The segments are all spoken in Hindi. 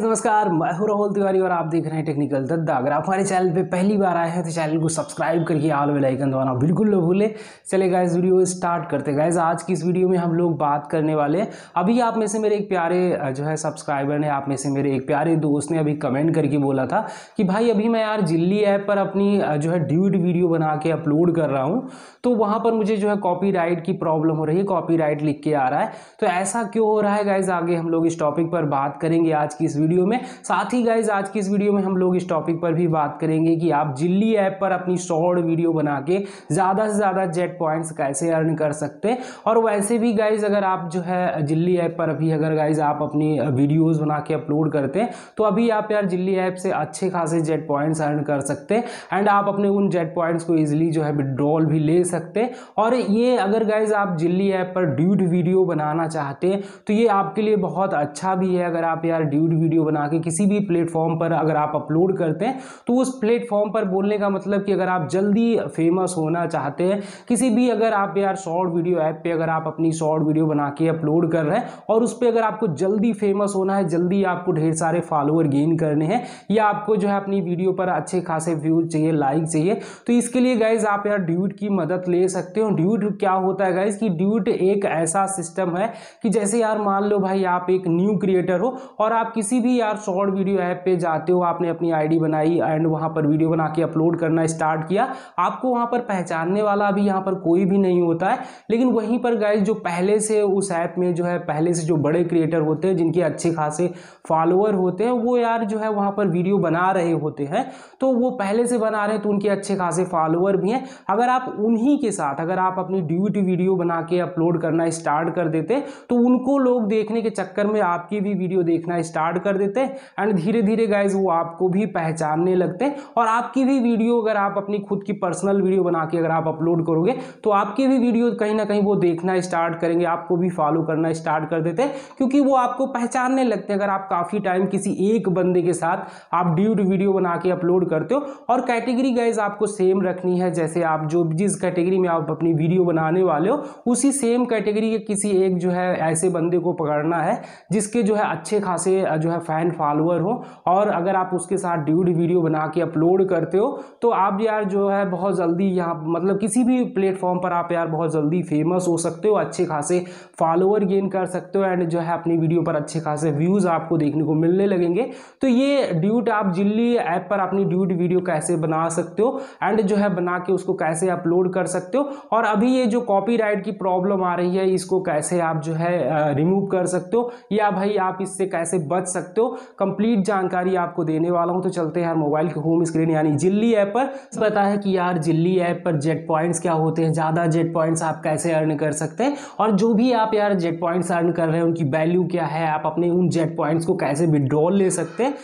नमस्कार मैं हूं राहुल तिवारी और आप देख रहे हैं टेक्निकल दद्दा अगर आप हमारे चैनल पे पहली बार आए हैं तो चैनल को सब्सक्राइब करके आल बेल आइकन दबाना बिल्कुल न भूलें चले गए वीडियो स्टार्ट करते गाइज आज की इस वीडियो में हम लोग बात करने वाले हैं अभी आप में से मेरे एक प्यारे जो है सब्सक्राइबर ने आप में से मेरे एक प्यारे दोस्त ने अभी कमेंट करके बोला था कि भाई अभी मैं यार जिल्ली ऐप पर अपनी जो है ड्यूड वीडियो बना के अपलोड कर रहा हूँ तो वहाँ पर मुझे जो है कॉपी की प्रॉब्लम हो रही है कॉपी लिख के आ रहा है तो ऐसा क्यों हो रहा है गाइज आगे हम लोग इस टॉपिक पर बात करेंगे आज की इस वीडियो में साथ ही गाइज आज की इस वीडियो में हम लोग इस टॉपिक पर भी बात करेंगे कि आप जिल्ली ऐप पर अपनी शॉर्ट वीडियो बना के ज़्यादा से ज़्यादा जेट पॉइंट्स कैसे अर्न कर सकते हैं और वैसे भी गाइज अगर आप जो है जिल्ली ऐप पर अभी अगर गाइज आप अपनी वीडियोज़ बना के अपलोड करते हैं तो अभी आप यार जिल्ली ऐप से अच्छे खासे जेट पॉइंट्स अर्न कर सकते हैं एंड आप अपने उन जेट पॉइंट्स को ईजिली जो है विड्रॉल भी ले सकते हैं और ये अगर गाइज आप जिल्ली ऐप पर ड्यूड वीडियो बनाना चाहते हैं तो ये आपके लिए बहुत अच्छा भी है अगर आप यार ड्यूड वीडियो वीडियो बना के किसी भी प्लेटफॉर्म पर अगर आप अपलोड करते हैं तो उस प्लेटफॉर्म पर बोलने का मतलब कि अगर आप जल्दी फेमस होना चाहते हैं किसी भी अगर आप यार शॉर्ट वीडियो ऐप पे अगर आप अपनी शॉर्ट वीडियो बना के अपलोड कर रहे हैं और उस पर अगर आपको जल्दी फेमस होना है जल्दी आपको ढेर सारे फॉलोअर गेन करने हैं या आपको जो है अपनी वीडियो पर अच्छे खासे व्यूज चाहिए लाइक चाहिए तो इसके लिए गाइज आप यार ड्यूट की मदद ले सकते हो ड्यूट क्या होता है गाइज कि ड्यूट एक ऐसा सिस्टम है कि जैसे यार मान लो भाई आप एक न्यू क्रिएटर हो और आप किसी भी यार शॉर्ट वीडियो ऐप पे जाते हो आपने अपनी आईडी बनाई एंड वहाँ पर वीडियो बना के अपलोड करना स्टार्ट किया आपको वहाँ पर पहचानने वाला अभी यहाँ पर कोई भी नहीं होता है लेकिन वहीं पर गाइज जो पहले से उस ऐप में जो है पहले से जो बड़े क्रिएटर होते हैं जिनके अच्छे खासे फॉलोअर होते हैं वो यार जो है वहाँ पर वीडियो बना रहे होते हैं तो वो पहले से बना रहे हैं तो उनके अच्छे खासे फॉलोअर भी हैं अगर आप उन्हीं के साथ अगर आप अपनी ड्यूटी वीडियो बना के अपलोड करना स्टार्ट कर देते तो उनको लोग देखने के चक्कर में आपकी भी वीडियो देखना स्टार्ट कर कर देते हैं एंड धीरे धीरे गाइज वो आपको भी पहचानने लगते हैं और आपकी भी वीडियो अगर आप अपनी खुद की पर्सनल वीडियो बना के अगर आप अपलोड करोगे तो आपकी भी वीडियो कहीं ना कहीं वो देखना स्टार्ट करेंगे आपको भी फॉलो करना स्टार्ट कर देते हैं क्योंकि वो आपको पहचानने लगते हैं अगर आप काफ़ी टाइम किसी एक बंदे के साथ आप ड्यूट वीडियो बना के अपलोड करते हो और कैटेगरी गाइज आपको सेम रखनी है जैसे आप जो जिस कैटेगरी में आप अपनी वीडियो बनाने वाले हो उसी सेम कैटेगरी के किसी एक जो है ऐसे बंदे को पकड़ना है जिसके जो है अच्छे खासे जो है फ़ैन फॉलोअर हो और अगर आप उसके साथ ड्यूड वीडियो बना के अपलोड करते हो तो आप यार जो है बहुत जल्दी यहाँ मतलब किसी भी प्लेटफॉर्म पर आप यार बहुत जल्दी फेमस हो सकते हो अच्छे खासे फॉलोअर गेन कर सकते हो एंड जो है अपनी वीडियो पर अच्छे खासे व्यूज़ आपको देखने को मिलने लगेंगे तो ये ड्यूट आप जिल्ली ऐप पर अपनी ड्यूट वीडियो कैसे बना सकते हो एंड जो है बना के उसको कैसे अपलोड कर सकते हो और अभी ये जो कॉपीराइट की प्रॉब्लम आ रही है इसको कैसे आप जो है रिमूव कर सकते हो या भाई आप इससे कैसे बच सकते सकते हो कंप्लीट जानकारी आपको देने वाला हूं तो चलते हैं मोबाइल के होम स्क्रीन यानी जिल्ली ऐप पर पता है कि यार जिल्ली ऐप पर जेट पॉइंट्स क्या होते हैं ज़्यादा जेट पॉइंट्स आप कैसे अर्न कर सकते हैं और जो भी आप यार जेट पॉइंट्स अर्न कर रहे हैं उनकी वैल्यू क्या है आप अपने उन जेट पॉइंट्स को कैसे विड्रॉल ले सकते हैं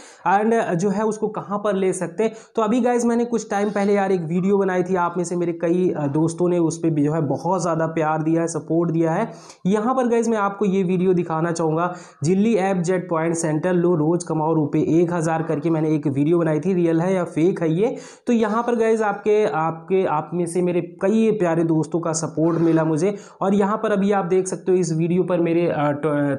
एंड जो है उसको कहाँ पर ले सकते हैं तो अभी गाइज मैंने कुछ टाइम पहले यार एक वीडियो बनाई थी आप में से मेरे कई दोस्तों ने उस पर जो है बहुत ज़्यादा प्यार दिया है सपोर्ट दिया है यहाँ पर गाइज मैं आपको ये वीडियो दिखाना चाहूँगा जिल्ली app jet point centre capital लो रोज कमाओ रुपए एक हज़ार करके मैंने एक वीडियो बनाई थी रियल है या फेक है ये तो यहाँ पर गाइज आपके आपके आप में से मेरे कई प्यारे दोस्तों का सपोर्ट मिला मुझे और यहाँ पर अभी आप देख सकते हो इस वीडियो पर मेरे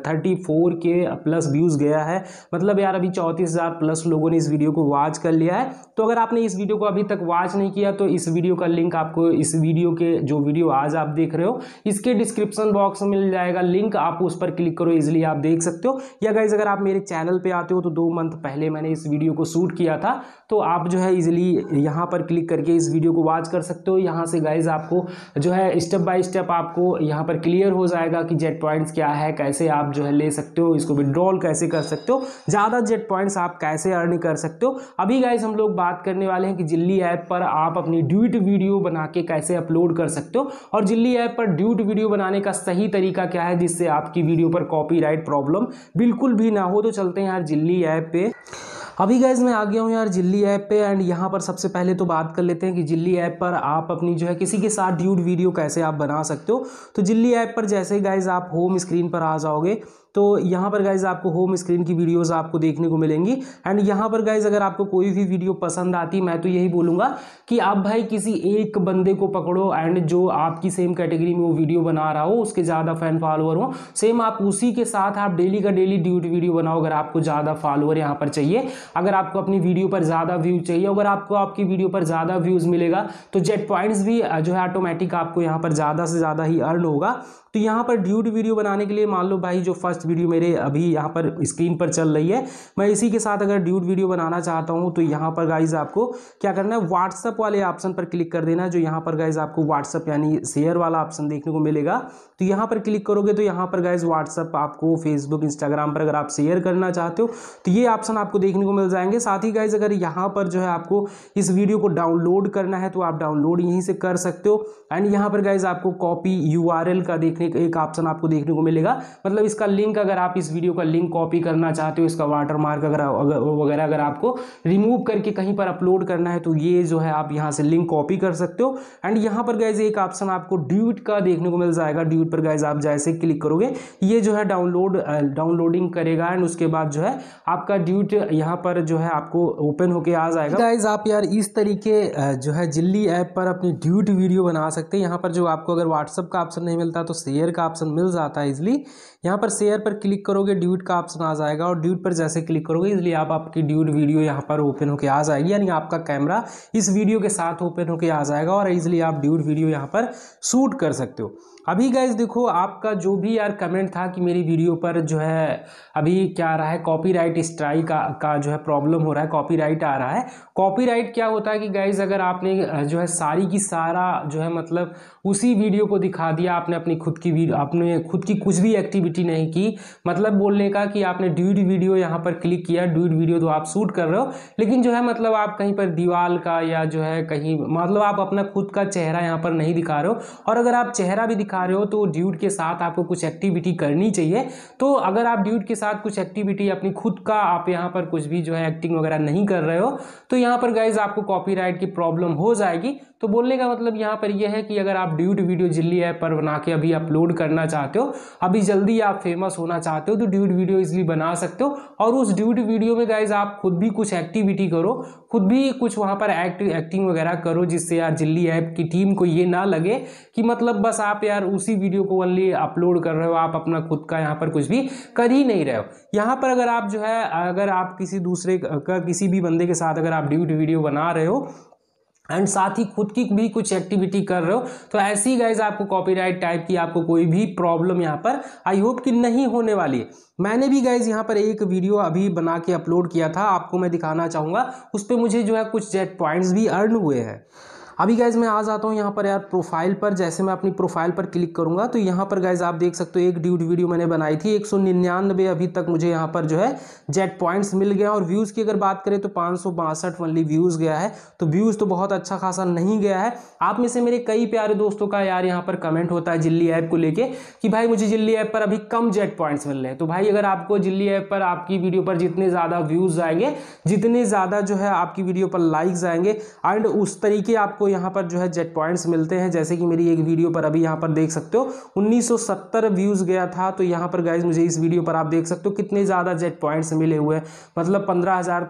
thirty four K plus views गया है मतलब यार अभी चौंतीस हज़ार प्लस लोगों ने इस वीडियो को वॉच कर लिया है तो अगर आपने इस वीडियो को अभी तक वॉच नहीं किया तो इस वीडियो का लिंक आपको इस वीडियो के जो वीडियो आज आप देख रहे हो इसके डिस्क्रिप्शन बॉक्स में मिल जाएगा लिंक आप उस पर क्लिक करो इजिली आप देख सकते हो या गाइज अगर आप मेरे चैनल चैनल पे आते हो तो दो मंथ पहले मैंने इस वीडियो को शूट किया था तो आप जो है इजीली यहाँ पर क्लिक करके इस वीडियो को वॉच कर सकते हो यहाँ से गाइज आपको जो है स्टेप बाय स्टेप आपको यहाँ पर क्लियर हो जाएगा कि जेट पॉइंट्स क्या है कैसे आप जो है ले सकते हो इसको विड्रॉल कैसे कर सकते हो ज़्यादा जेट पॉइंट्स आप कैसे अर्न कर सकते हो अभी गाइज हम लोग बात करने वाले हैं कि जिल्ली ऐप पर आप अपनी ड्यूट वीडियो बना के कैसे अपलोड कर सकते हो और जिल्ली ऐप पर ड्यूट वीडियो बनाने का सही तरीका क्या है जिससे आपकी वीडियो पर कॉपी प्रॉब्लम बिल्कुल भी ना हो तो चल चलते हैं यार जिल्ली ऐप पे अभी गैज मैं आ गया हूँ यार जिल्ली ऐप पे एंड यहाँ पर सबसे पहले तो बात कर लेते हैं कि जिल्ली ऐप पर आप अपनी जो है किसी के साथ ड्यूड वीडियो कैसे आप बना सकते हो तो जिल्ली ऐप पर जैसे गाइज आप होम स्क्रीन पर आ जाओगे तो यहाँ पर गाइज आपको होम स्क्रीन की वीडियोस आपको देखने को मिलेंगी एंड यहाँ पर गाइज अगर आपको कोई भी वीडियो पसंद आती मैं तो यही बोलूँगा कि आप भाई किसी एक बंदे को पकड़ो एंड जो आपकी सेम कैटेगरी में वो वीडियो बना रहा हो उसके ज़्यादा फैन फॉलोअर हो सेम आप उसी के साथ आप डेली का डेली ड्यूट वीडियो बनाओ अगर आपको ज़्यादा फॉलोअर यहाँ पर चाहिए अगर आपको अपनी वीडियो पर ज़्यादा व्यूज चाहिए अगर आपको आपकी वीडियो पर ज़्यादा व्यूज़ मिलेगा तो जेट पॉइंट्स भी जो है ऑटोमेटिक आपको यहाँ पर ज़्यादा से ज़्यादा ही अर्न होगा तो यहाँ पर ड्यूड वीडियो बनाने के लिए मान लो भाई जो फर्स्ट वीडियो मेरे अभी यहाँ पर स्क्रीन पर चल रही है मैं इसी के साथ अगर ड्यूड वीडियो बनाना चाहता हूँ तो यहाँ पर गाइज आपको क्या करना है व्हाट्सअप वाले ऑप्शन पर क्लिक कर देना जो यहाँ पर गाइज आपको व्हाट्सअप यानी शेयर वाला ऑप्शन देखने को मिलेगा तो यहाँ पर क्लिक करोगे तो यहाँ पर गाइज व्हाट्सअप आपको फेसबुक इंस्टाग्राम पर अगर आप शेयर करना चाहते हो तो ये ऑप्शन आपको देखने को को मिल जाएंगे साथ ही गाइज अगर यहाँ पर जो है आपको इस वीडियो को डाउनलोड करना है तो आप डाउनलोड यहीं से कर सकते हो एंड यहाँ पर गाइज आपको कॉपी यू का देखने का एक ऑप्शन आपको देखने को मिलेगा मतलब इसका लिंक अगर आप इस वीडियो का लिंक कॉपी करना चाहते हो इसका वाटर मार्क अगर वगैरह अगर आपको रिमूव करके कहीं पर अपलोड करना है तो ये जो है आप यहाँ से लिंक कॉपी कर सकते हो एंड यहाँ पर गाइज एक ऑप्शन आपको ड्यूट का देखने को मिल जाएगा ड्यूट पर गाइज आप जैसे क्लिक करोगे ये जो है डाउनलोड डाउनलोडिंग करेगा एंड उसके बाद जो है आपका ड्यूट यहाँ पर जो है आपको ओपन होके आ जाएगा गाइज आप यार इस तरीके जो है जिल्ली ऐप पर अपनी ड्यूट वीडियो बना सकते हैं यहाँ पर जो आपको अगर व्हाट्सअप का ऑप्शन नहीं मिलता तो शेयर का ऑप्शन मिल जाता है इजली यहाँ पर शेयर पर क्लिक करोगे ड्यूट का ऑप्शन आ जाएगा और ड्यूट पर जैसे क्लिक करोगे इसलिए आप आपकी ड्यूट वीडियो यहाँ पर ओपन होकर आ जाएगी यानी आपका कैमरा इस वीडियो के साथ ओपन होकर आ जाएगा और इजली आप ड्यूट वीडियो यहाँ पर शूट कर सकते हो अभी गाइज देखो आपका जो भी यार कमेंट था कि मेरी वीडियो पर जो है अभी क्या रहा है कॉपी स्ट्राइक का जो है प्रॉब्लम हो रहा है कॉपीराइट आ रहा है कॉपीराइट क्या होता है कि गाइज अगर आपने जो है सारी की सारा जो है मतलब उसी वीडियो को दिखा दिया आपने अपनी खुद की आपने खुद की कुछ भी एक्टिविटी नहीं की मतलब बोलने का कि आपने ड्यूड वीडियो यहाँ पर क्लिक किया ड्यूड वीडियो तो आप शूट कर रहे हो लेकिन जो है मतलब आप कहीं पर दीवार का या जो है कहीं मतलब आप अपना खुद का चेहरा यहाँ पर नहीं दिखा रहे हो और अगर आप चेहरा भी दिखा रहे हो तो ड्यूड के साथ आपको कुछ एक्टिविटी करनी चाहिए तो अगर आप ड्यूड के साथ कुछ एक्टिविटी अपनी खुद का आप यहाँ पर कुछ भी भी जो है एक्टिंग वगैरह नहीं कर रहे हो तो यहाँ पर गाइज आपको कॉपीराइट की प्रॉब्लम हो जाएगी तो बोलने का मतलब यहाँ पर यह है कि अगर आप ड्यूट वीडियो जिल्ली ऐप पर बना के अभी अपलोड करना चाहते हो अभी जल्दी आप फेमस होना चाहते हो तो ड्यूट वीडियो इजली बना सकते हो और उस ड्यूट वीडियो में गाइज आप खुद भी कुछ एक्टिविटी करो खुद भी कुछ वहाँ पर एक्ट एक्टिंग वगैरह करो जिससे यार जिल्ली ऐप की टीम को ये ना लगे कि मतलब बस आप यार उसी वीडियो को ओनली अपलोड कर रहे हो आप अपना खुद का यहाँ पर कुछ भी कर ही नहीं रहे हो यहाँ पर अगर आप जो है अगर आप किसी दूसरे का किसी भी बंदे के साथ अगर आप ड्यूट वीडियो बना रहे हो एंड साथ ही खुद की भी कुछ एक्टिविटी कर रहे हो तो ऐसी गाइज आपको कॉपीराइट टाइप की आपको कोई भी प्रॉब्लम यहाँ पर आई होप कि नहीं होने वाली है मैंने भी गाइज यहाँ पर एक वीडियो अभी बना के अपलोड किया था आपको मैं दिखाना चाहूँगा उस पर मुझे जो है कुछ जेट पॉइंट्स भी अर्न हुए हैं अभी गाइज मैं आ जाता हूँ यहाँ पर यार प्रोफाइल पर जैसे मैं अपनी प्रोफाइल पर क्लिक करूंगा तो यहाँ पर गाइज आप देख सकते हो एक ड्यूड वीडियो मैंने बनाई थी एक अभी तक मुझे यहाँ पर जो है जेट पॉइंट्स मिल गया और व्यूज़ की अगर बात करें तो पाँच ओनली व्यूज़ गया है तो व्यूज़ तो बहुत अच्छा खासा नहीं गया है आप में से मेरे कई प्यारे दोस्तों का यार यहाँ पर कमेंट होता है जिल्ली ऐप को लेके कि भाई मुझे जिल्ली ऐप पर अभी कम जेट पॉइंट्स मिल रहे हैं तो भाई अगर आपको जिल्ली ऐप पर आपकी वीडियो पर जितने ज़्यादा व्यूज़ आएंगे जितने ज़्यादा जो है आपकी वीडियो पर लाइक्स आएंगे एंड उस तरीके आपको यहाँ पर जो है जेट पॉइंट्स मिलते हैं जैसे कि मेरी एक वीडियो पर अभी यहाँ पर देख सकते हो 1970 व्यूज़ गया था तो यहाँ पर गाइज मुझे इस वीडियो पर आप देख सकते हो कितने ज़्यादा जेट पॉइंट्स मिले हुए हैं मतलब पंद्रह हज़ार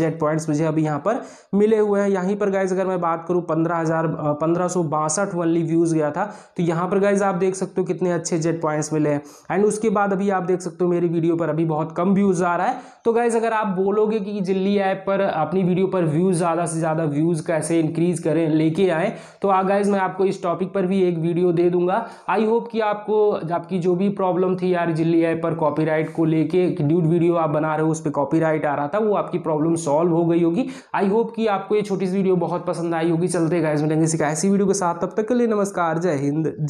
जेट पॉइंट्स मुझे अभी यहाँ पर मिले हुए हैं यहीं पर गाइज अगर मैं बात करूँ पंद्रह हज़ार पंद्रह व्यूज़ गया था तो यहाँ पर गाइज आप देख सकते हो कितने अच्छे जेट पॉइंट्स मिले हैं एंड उसके बाद अभी आप देख सकते हो मेरी वीडियो पर अभी बहुत कम व्यूज़ आ रहा है तो गाइज अगर आप बोलोगे कि जिल्ली ऐप पर अपनी वीडियो पर व्यूज़ ज़्यादा से ज़्यादा व्यूज़ कैसे कैसे इंक्रीज़ करें लेके आए तो आ हाँ, गाइज मैं आपको इस टॉपिक पर भी एक वीडियो दे दूंगा आई होप कि आपको आपकी जो भी प्रॉब्लम थी यार जिल्ली ऐप पर कॉपीराइट को लेके न्यूड वीडियो आप बना रहे हो उस पर कॉपी आ रहा था वो आपकी प्रॉब्लम सॉल्व हो गई होगी आई होप कि आपको ये छोटी सी वीडियो बहुत पसंद आई होगी चलते गाइज मिलेंगे ऐसी वीडियो के साथ तब तक के लिए नमस्कार जय हिंद